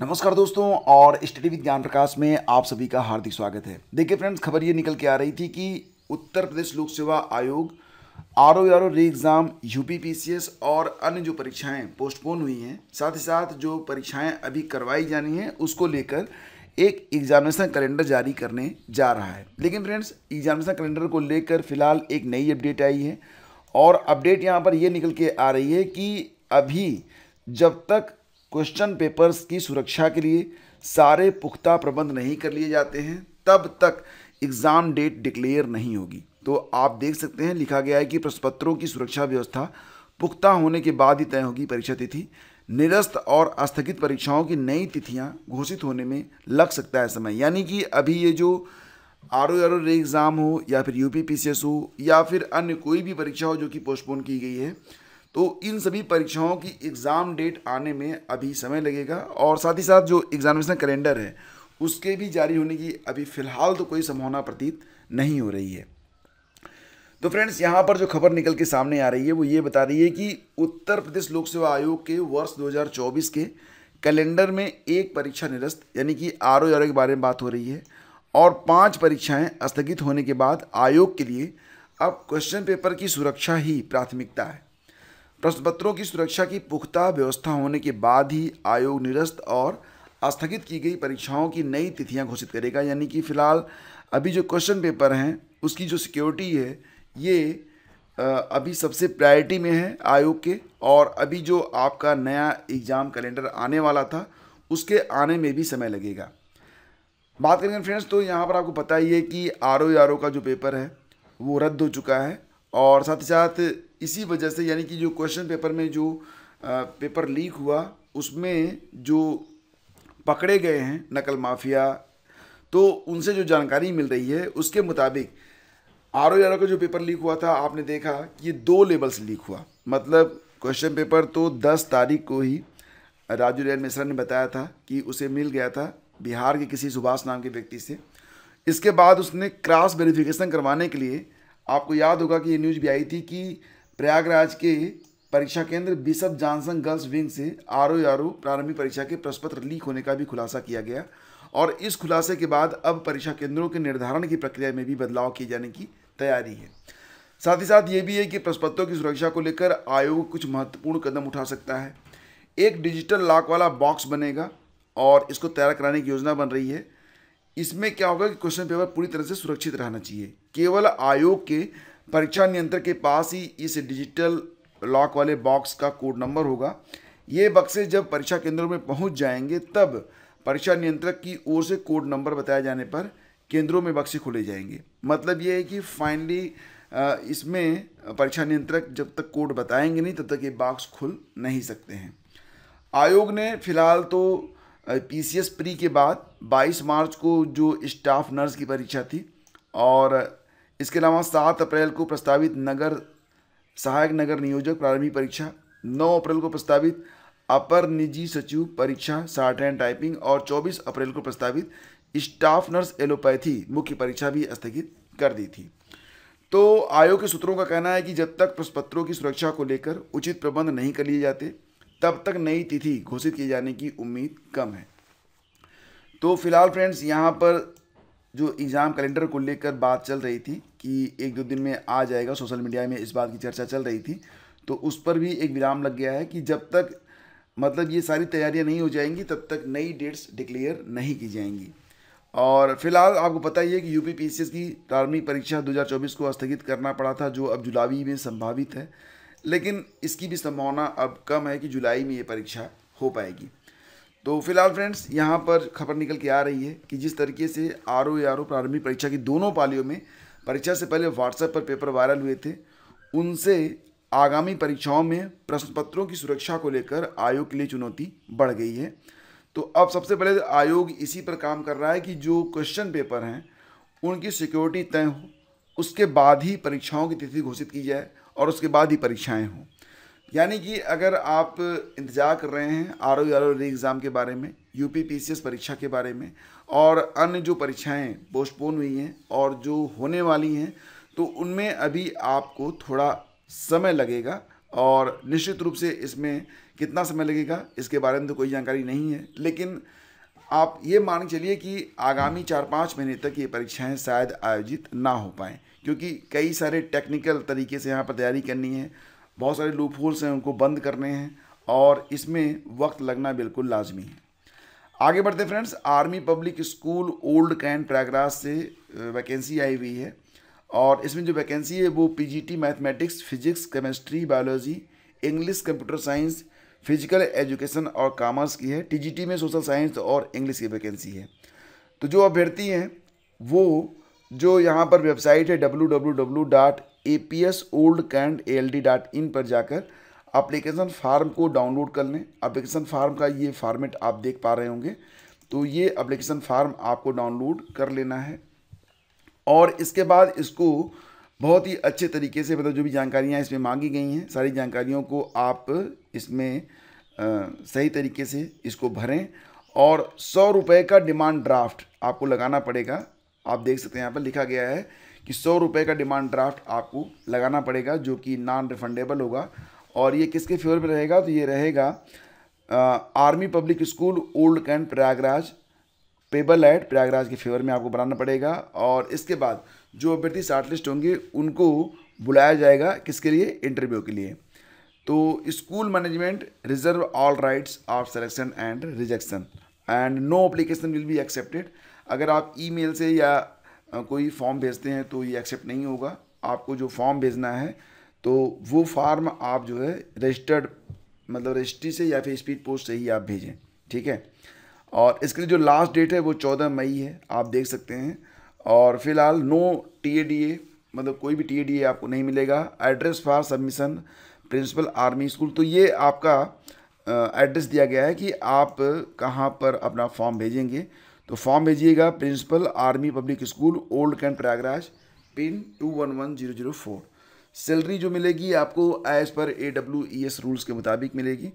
नमस्कार दोस्तों और स्टडी ज्ञान प्रकाश में आप सभी का हार्दिक स्वागत है देखिए फ्रेंड्स खबर ये निकल के आ रही थी कि उत्तर प्रदेश लोक सेवा आयोग are O R O re exam U P P C S और अन्य जो परीक्षाएं पोस्टपोन हुई हैं साथ ही साथ जो परीक्षाएं अभी करवाई जानी हैं उसको लेकर एक एग्जामिनेशन कैलेंडर जारी करने जा रहा है लेकिन फ्रेंड्स एग्जामिनेशन कैलेंडर को लेकर फिलहाल एक नई अपडेट आई है और अपडेट यहाँ पर यह निकल के आ रही है कि अभी जब तक क्वेश्चन पेपर्स की सुरक्षा के लिए सारे पुख्ता प्रबंध नहीं कर लिए जाते हैं तब तक एग्ज़ाम डेट डिक्लेयर नहीं होगी तो आप देख सकते हैं लिखा गया है कि प्रश्नपत्रों की सुरक्षा व्यवस्था पुख्ता होने के बाद ही तय होगी परीक्षा तिथि निरस्त और स्थगित परीक्षाओं की नई तिथियां घोषित होने में लग सकता है समय यानी कि अभी ये जो R O R O exam हो या फिर U P P C S हो या फिर अन्य कोई भी परीक्षा हो जो कि पोस्टपोन की गई है तो इन सभी परीक्षाओं की एग्ज़ाम डेट आने में अभी समय लगेगा और साथ ही साथ जो एग्ज़ामिनेशन कैलेंडर है उसके भी जारी होने की अभी फ़िलहाल तो कोई संभावना प्रतीत नहीं हो रही है तो फ्रेंड्स यहाँ पर जो खबर निकल के सामने आ रही है वो ये बता रही है कि उत्तर प्रदेश लोक सेवा आयोग के वर्ष 2024 के कैलेंडर में एक परीक्षा निरस्त यानी कि आर ओ के बारे में बात हो रही है और पांच परीक्षाएं स्थगित होने के बाद आयोग के लिए अब क्वेश्चन पेपर की सुरक्षा ही प्राथमिकता है प्रश्न पत्रों की सुरक्षा की पुख्ता व्यवस्था होने के बाद ही आयोग निरस्त और स्थगित की गई परीक्षाओं की नई तिथियां घोषित करेगा यानी कि फिलहाल अभी जो क्वेश्चन पेपर हैं उसकी जो सिक्योरिटी है ये अभी सबसे प्रायोरिटी में है आयोग के और अभी जो आपका नया एग्ज़ाम कैलेंडर आने वाला था उसके आने में भी समय लगेगा बात करेंगे फ्रेंड्स तो यहाँ पर आपको पता ही है कि आर ओ का जो पेपर है वो रद्द हो चुका है और साथ ही साथ इसी वजह से यानी कि जो क्वेश्चन पेपर में जो पेपर लीक हुआ उसमें जो पकड़े गए हैं नकल माफिया तो उनसे जो जानकारी मिल रही है उसके मुताबिक आर ओ का जो पेपर लीक हुआ था आपने देखा कि ये दो लेवल से लीक हुआ मतलब क्वेश्चन पेपर तो 10 तारीख को ही राजू रैन मिश्रा ने बताया था कि उसे मिल गया था बिहार के किसी सुभाष नाम के व्यक्ति से इसके बाद उसने क्रॉस वेरिफिकेशन करवाने के लिए आपको याद होगा कि ये न्यूज़ भी आई थी कि प्रयागराज के परीक्षा केंद्र बिशप जॉनसन गर्ल्स विंग से आर ओ आर ओ प्रारंभिक परीक्षा के प्रश्नपत्र लीक होने का भी खुलासा किया गया और इस खुलासे के बाद अब परीक्षा केंद्रों के निर्धारण की प्रक्रिया में भी बदलाव किए जाने की तैयारी है साथ ही साथ ये भी है कि प्रश्नपत्रों की सुरक्षा को लेकर आयोग कुछ महत्वपूर्ण कदम उठा सकता है एक डिजिटल लॉक वाला बॉक्स बनेगा और इसको तैयार कराने की योजना बन रही है इसमें क्या होगा कि क्वेश्चन पेपर पूरी तरह से सुरक्षित रहना चाहिए केवल आयोग के परीक्षा नियंत्रक के पास ही इस डिजिटल लॉक वाले बॉक्स का कोड नंबर होगा ये बक्से जब परीक्षा केंद्रों में पहुंच जाएंगे तब परीक्षा नियंत्रक की ओर से कोड नंबर बताए जाने पर केंद्रों में बक्से खोले जाएंगे मतलब ये है कि फाइनली इसमें परीक्षा नियंत्रक जब तक कोड बताएंगे नहीं तब तक ये बॉक्स खुल नहीं सकते हैं आयोग ने फिलहाल तो पी सी एस प्री के बाद 22 मार्च को जो स्टाफ नर्स की परीक्षा थी और इसके अलावा सात अप्रैल को प्रस्तावित नगर सहायक नगर नियोजक प्रारंभिक परीक्षा नौ अप्रैल को प्रस्तावित अपर निजी सचिव परीक्षा शार्ट एंड टाइपिंग और चौबीस अप्रैल को प्रस्तावित स्टाफ नर्स एलोपैथी मुख्य परीक्षा भी स्थगित कर दी थी तो आयोग के सूत्रों का कहना है कि जब तक प्रश्नपत्रों की सुरक्षा को लेकर उचित प्रबंध नहीं कर लिए जाते तब तक नई तिथि घोषित किए जाने की उम्मीद कम है तो फिलहाल फ्रेंड्स यहाँ पर जो एग्ज़ाम कैलेंडर को लेकर बात चल रही थी कि एक दो दिन में आ जाएगा सोशल मीडिया में इस बात की चर्चा चल रही थी तो उस पर भी एक विराम लग गया है कि जब तक मतलब ये सारी तैयारियां नहीं हो जाएंगी तब तक नई डेट्स डिक्लेयर नहीं की जाएंगी और फिलहाल आपको पता ही है कि यूपी पीसीएस की प्रारंभिक परीक्षा 2024 को स्थगित करना पड़ा था जो अब जुलावी में संभावित है लेकिन इसकी भी संभावना अब कम है कि जुलाई में ये परीक्षा हो पाएगी तो फिलहाल फ्रेंड्स यहाँ पर खबर निकल के आ रही है कि जिस तरीके से आर ओ आर ओ प्रारंभिक परीक्षा की दोनों पालियों में परीक्षा से पहले व्हाट्सएप पर पेपर वायरल हुए थे उनसे आगामी परीक्षाओं में प्रश्न पत्रों की सुरक्षा को लेकर आयोग के लिए चुनौती बढ़ गई है तो अब सबसे पहले आयोग इसी पर काम कर रहा है कि जो क्वेश्चन पेपर हैं उनकी सिक्योरिटी तय हो उसके बाद ही परीक्षाओं की तिथि घोषित की जाए और उसके बाद ही परीक्षाएं हों यानी कि अगर आप इंतज़ार कर रहे हैं are O R O re exam के बारे में U P P C S परीक्षा के बारे में और अन्य जो परीक्षाएं पोस्टपोन हुई हैं और जो होने वाली हैं तो उनमें अभी आपको थोड़ा समय लगेगा और निश्चित रूप से इसमें कितना समय लगेगा इसके बारे में तो कोई जानकारी नहीं है लेकिन आप ये मान चलिए कि आगामी चार पाँच महीने तक ये परीक्षाएं शायद आयोजित ना हो पाएँ क्योंकि कई सारे टेक्निकल तरीके से यहाँ पर तैयारी करनी है बहुत सारे लूप होल्स हैं उनको बंद करने हैं और इसमें वक्त लगना बिल्कुल लाजमी है आगे बढ़ते friends army public school old cantt Prayagraj से वैकेंसी आई हुई है और इसमें जो वैकेंसी है वो PGT mathematics physics chemistry biology English computer science physical education और कॉमर्स की है टीजीटी में सोशल साइंस और इंग्लिश की वैकेंसी है तो जो अभ्यर्थी हैं वो जो यहाँ पर वेबसाइट है W W W dot A P S old cantt A L D dot in पर जाकर अप्लीकेशन फार्म को डाउनलोड कर लें अप्लीकेशन फार्म का ये फार्मेट आप देख पा रहे होंगे तो ये अप्लीकेशन फार्म आपको डाउनलोड कर लेना है और इसके बाद इसको बहुत ही अच्छे तरीके से मतलब जो भी जानकारियाँ इसमें मांगी गई हैं सारी जानकारियों को आप इसमें आ, सही तरीके से इसको भरें और सौ रुपये का डिमांड ड्राफ्ट आपको लगाना पड़ेगा आप देख सकते हैं यहाँ पर लिखा गया है कि सौ रुपये का डिमांड ड्राफ्ट आपको लगाना पड़ेगा जो कि नॉन रिफंडेबल होगा और ये किसके फेवर में रहेगा तो ये रहेगा army public school old cantt Prayagraj payable at Prayagraj के फेवर में आपको बनाना पड़ेगा और इसके बाद जो अभ्यर्थी शार्टलिस्ट होंगे उनको बुलाया जाएगा किसके लिए इंटरव्यू के लिए तो school management reserve all rights of selection and rejection and no application will be accepted अगर आप ईमेल से या कोई फॉर्म भेजते हैं तो ये एक्सेप्ट नहीं होगा आपको जो फॉर्म भेजना है तो वो फार्म आप जो है रजिस्टर्ड मतलब रजिस्ट्री से या फिर स्पीड पोस्ट से ही आप भेजें ठीक है और इसके लिए जो लास्ट डेट है वो चौदह मई है आप देख सकते हैं और फिलहाल no T A D A मतलब कोई भी टी ए डी ए आपको नहीं मिलेगा address for submission principal army school तो ये आपका एड्रेस दिया गया है कि आप कहाँ पर अपना फॉर्म भेजेंगे तो फॉर्म भेजिएगा principal army public school old cantt Prayagraj pin two one one zero zero four salary जो मिलेगी आपको as per A W E S rules के मुताबिक मिलेगी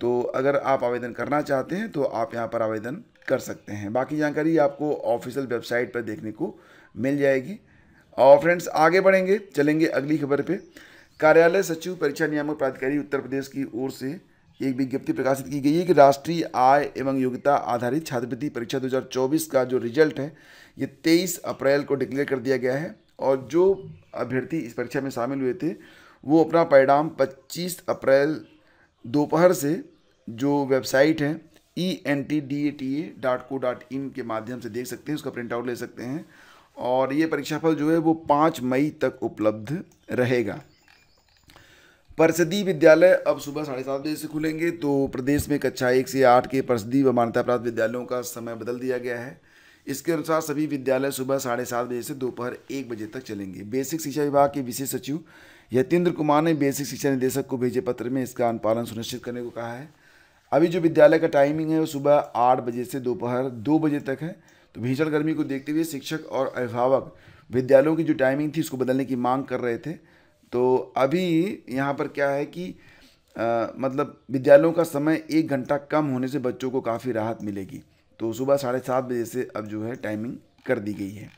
तो अगर आप आवेदन करना चाहते हैं तो आप यहाँ पर आवेदन कर सकते हैं बाकी जानकारी आपको ऑफिशियल वेबसाइट पर देखने को मिल जाएगी और फ्रेंड्स आगे बढ़ेंगे चलेंगे अगली खबर पे कार्यालय सचिव परीक्षा नियामक प्राधिकारी उत्तर प्रदेश की ओर से एक विज्ञप्ति प्रकाशित की गई है कि राष्ट्रीय आय एवं योग्यता आधारित छात्रवृत्ति परीक्षा 2024 का जो रिजल्ट है ये 23 अप्रैल को डिक्लेयर कर दिया गया है और जो अभ्यर्थी इस परीक्षा में शामिल हुए थे वो अपना परिणाम 25 अप्रैल दोपहर से जो वेबसाइट है E N T D A T A dot co dot in के माध्यम से देख सकते हैं उसका प्रिंट आउट ले सकते हैं और ये परीक्षाफल जो है वो पाँच मई तक उपलब्ध रहेगा परसदी विद्यालय अब सुबह साढ़े सात बजे से खुलेंगे तो प्रदेश में कक्षा एक से आठ के परसदी व मान्यता प्राप्त विद्यालयों का समय बदल दिया गया है इसके अनुसार सभी विद्यालय सुबह साढ़े सात बजे से दोपहर एक बजे तक चलेंगे बेसिक शिक्षा विभाग के विशेष सचिव यतेंद्र कुमार ने बेसिक शिक्षा निदेशक को भेजे पत्र में इसका अनुपालन सुनिश्चित करने को कहा है अभी जो विद्यालय का टाइमिंग है वो सुबह आठ बजे से दोपहर दो बजे तक है तो भीषण गर्मी को देखते हुए शिक्षक और अभिभावक विद्यालयों की जो टाइमिंग थी उसको बदलने की मांग कर रहे थे तो अभी यहाँ पर क्या है कि आ, मतलब विद्यालयों का समय एक घंटा कम होने से बच्चों को काफ़ी राहत मिलेगी तो सुबह साढ़े सात बजे से अब जो है टाइमिंग कर दी गई है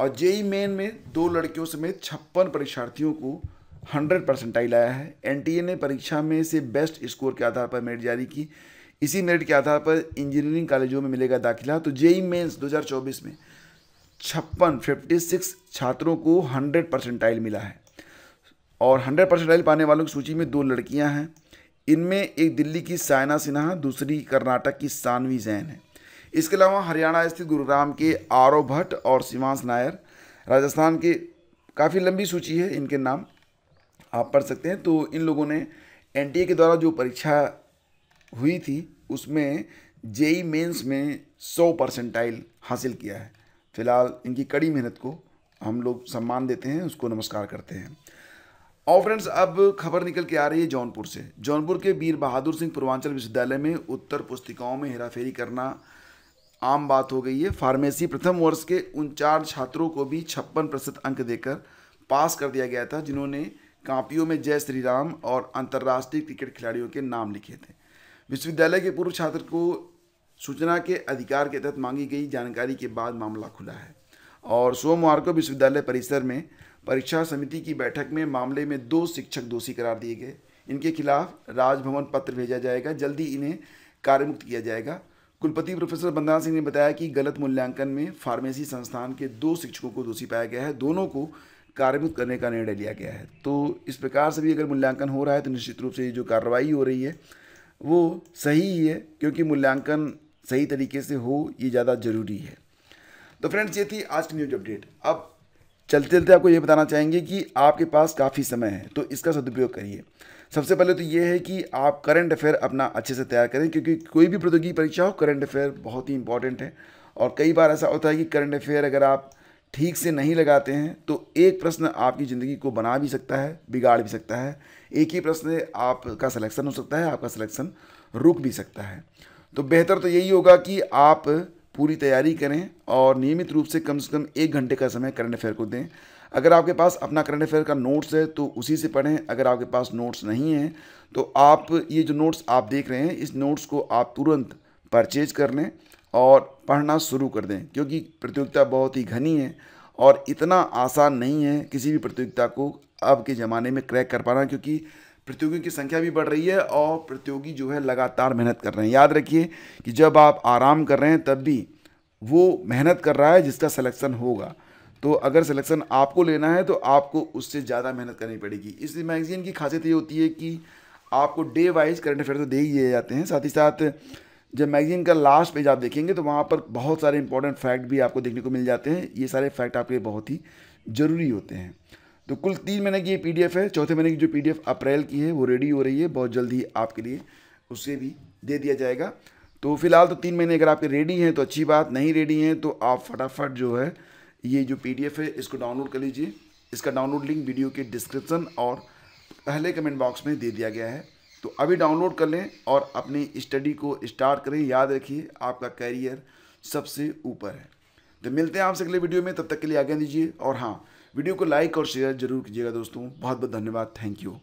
और जेई मेन में दो लड़कियों समेत छप्पन परीक्षार्थियों को हंड्रेड परसेंटाइल आया है एन ने परीक्षा में से बेस्ट स्कोर के आधार पर मेरिट जारी की इसी मेरिट के आधार पर इंजीनियरिंग कॉलेजों में मिलेगा दाखिला तो जेई मेन्स 2024 में छप्पन फिफ्टी सिक्स छात्रों को हंड्रेड परसेंटाइल मिला है और 100 परसेंट आइल पाने वालों की सूची में दो लड़कियां हैं इनमें एक दिल्ली की सायना सिन्हा दूसरी कर्नाटक की सानवी जैन है इसके अलावा हरियाणा स्थित गुरुग्राम के आरव भट्ट और शिवांश नायर राजस्थान के काफ़ी लंबी सूची है इनके नाम आप पढ़ सकते हैं तो इन लोगों ने एन के द्वारा जो परीक्षा हुई थी उसमें जेई मेंस में सौ परसेंटाइल हासिल किया है फिलहाल इनकी कड़ी मेहनत को हम लोग सम्मान देते हैं उसको नमस्कार करते हैं और फ्रेंड्स अब खबर निकल के आ रही है जौनपुर से जौनपुर के वीर बहादुर सिंह पूर्वांचल विश्वविद्यालय में उत्तर पुस्तिकाओं में हेराफेरी करना आम बात हो गई है फार्मेसी प्रथम वर्ष के उन चार छात्रों को भी छप्पन प्रतिशत अंक देकर पास कर दिया गया था जिन्होंने कापियों में जय श्री राम और अंतर्राष्ट्रीय क्रिकेट खिलाड़ियों के नाम लिखे थे विश्वविद्यालय के पूर्व छात्र को सूचना के अधिकार के तहत मांगी गई जानकारी के बाद मामला खुला है और सोमवार को विश्वविद्यालय परिसर में परीक्षा समिति की बैठक में मामले में दो शिक्षक दोषी करार दिए गए इनके खिलाफ राजभवन पत्र भेजा जाएगा जल्दी इन्हें कार्यमुक्त किया जाएगा कुलपति प्रोफेसर बंदा सिंह ने बताया कि गलत मूल्यांकन में फार्मेसी संस्थान के दो शिक्षकों को दोषी पाया गया है दोनों को कार्यमुक्त करने का निर्णय लिया गया है तो इस प्रकार से भी अगर मूल्यांकन हो रहा है तो निश्चित रूप से ये जो कार्रवाई हो रही है वो सही ही है क्योंकि मूल्यांकन सही तरीके से हो ये ज़्यादा ज़रूरी है तो फ्रेंड्स ये थी आज की न्यूज अपडेट अब चलते चलते आपको ये बताना चाहेंगे कि आपके पास काफ़ी समय है तो इसका सदुपयोग करिए सबसे पहले तो ये है कि आप करंट अफेयर अपना अच्छे से तैयार करें क्योंकि कोई भी प्रौद्योगिकी परीक्षा हो करंट अफेयर बहुत ही इंपॉर्टेंट है और कई बार ऐसा होता है कि करंट अफेयर अगर आप ठीक से नहीं लगाते हैं तो एक प्रश्न आपकी ज़िंदगी को बना भी सकता है बिगाड़ भी सकता है एक ही प्रश्न आपका सलेक्शन हो सकता है आपका सलेक्शन रुक भी सकता है तो बेहतर तो यही होगा कि आप पूरी तैयारी करें और नियमित रूप से कम से कम एक घंटे का समय करंट अफेयर को दें अगर आपके पास अपना करंट अफेयर का नोट्स है तो उसी से पढ़ें अगर आपके पास नोट्स नहीं हैं तो आप ये जो नोट्स आप देख रहे हैं इस नोट्स को आप तुरंत परचेज कर लें और पढ़ना शुरू कर दें क्योंकि प्रतियोगिता बहुत ही घनी है और इतना आसान नहीं है किसी भी प्रतियोगिता को अब के ज़माने में क्रैक कर पाना क्योंकि प्रतियोगियों की संख्या भी बढ़ रही है और प्रतियोगी जो है लगातार मेहनत कर रहे हैं याद रखिए कि जब आप आराम कर रहे हैं तब भी वो मेहनत कर रहा है जिसका सिलेक्शन होगा तो अगर सिलेक्शन आपको लेना है तो आपको उससे ज़्यादा मेहनत करनी पड़ेगी इस मैगज़ीन की खासियत ये होती है कि आपको डे वाइज करंट अफेयर तो दे ही दिए जाते हैं साथ ही साथ जब मैगजीन का लास्ट पेज आप देखेंगे तो वहाँ पर बहुत सारे इंपॉर्टेंट फैक्ट भी आपको देखने को मिल जाते हैं ये सारे फैक्ट आपके लिए बहुत ही ज़रूरी होते हैं तो कुल तीन महीने की ये पी है चौथे महीने की जो पी अप्रैल की है वो रेडी हो रही है बहुत जल्द ही आपके लिए उसे भी दे दिया जाएगा तो फिलहाल तो तीन महीने अगर आपके रेडी हैं तो अच्छी बात नहीं रेडी हैं तो आप फटाफट जो है ये जो पी है इसको डाउनलोड कर लीजिए इसका डाउनलोड लिंक वीडियो के डिस्क्रिप्सन और पहले कमेंट बॉक्स में दे दिया गया है तो अभी डाउनलोड कर लें और अपनी स्टडी को स्टार्ट करें याद रखिए आपका करियर सबसे ऊपर है तो मिलते हैं आपसे अगले वीडियो में तब तक के लिए आगे दीजिए और हाँ वीडियो को लाइक और शेयर जरूर कीजिएगा दोस्तों बहुत बहुत धन्यवाद थैंक यू